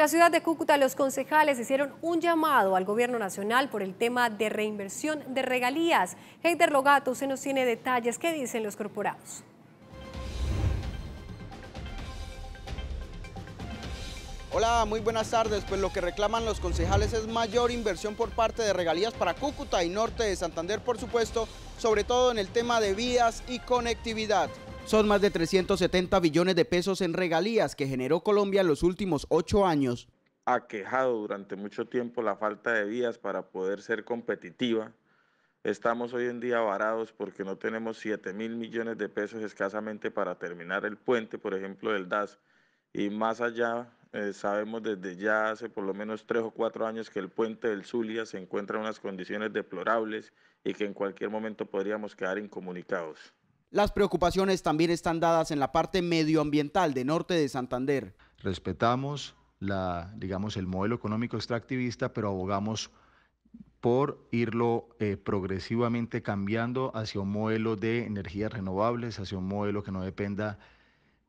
En la ciudad de Cúcuta, los concejales hicieron un llamado al gobierno nacional por el tema de reinversión de regalías. Heider Logato se nos tiene detalles. ¿Qué dicen los corporados? Hola, muy buenas tardes. Pues lo que reclaman los concejales es mayor inversión por parte de regalías para Cúcuta y norte de Santander, por supuesto, sobre todo en el tema de vías y conectividad. Son más de 370 billones de pesos en regalías que generó Colombia en los últimos ocho años. Ha quejado durante mucho tiempo la falta de vías para poder ser competitiva. Estamos hoy en día varados porque no tenemos 7 mil millones de pesos escasamente para terminar el puente, por ejemplo, del DAS. Y más allá, eh, sabemos desde ya hace por lo menos tres o cuatro años que el puente del Zulia se encuentra en unas condiciones deplorables y que en cualquier momento podríamos quedar incomunicados. Las preocupaciones también están dadas en la parte medioambiental de norte de Santander. Respetamos digamos, el modelo económico extractivista, pero abogamos por irlo eh, progresivamente cambiando hacia un modelo de energías renovables, hacia un modelo que no dependa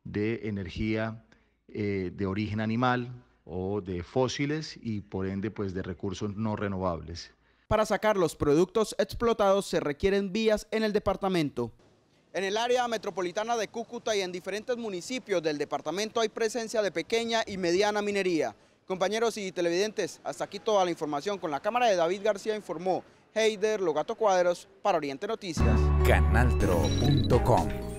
de energía eh, de origen animal o de fósiles y por ende pues de recursos no renovables. Para sacar los productos explotados se requieren vías en el departamento. En el área metropolitana de Cúcuta y en diferentes municipios del departamento hay presencia de pequeña y mediana minería. Compañeros y televidentes, hasta aquí toda la información con la cámara de David García informó Heider Logato Cuadros para Oriente Noticias. Canaltro.com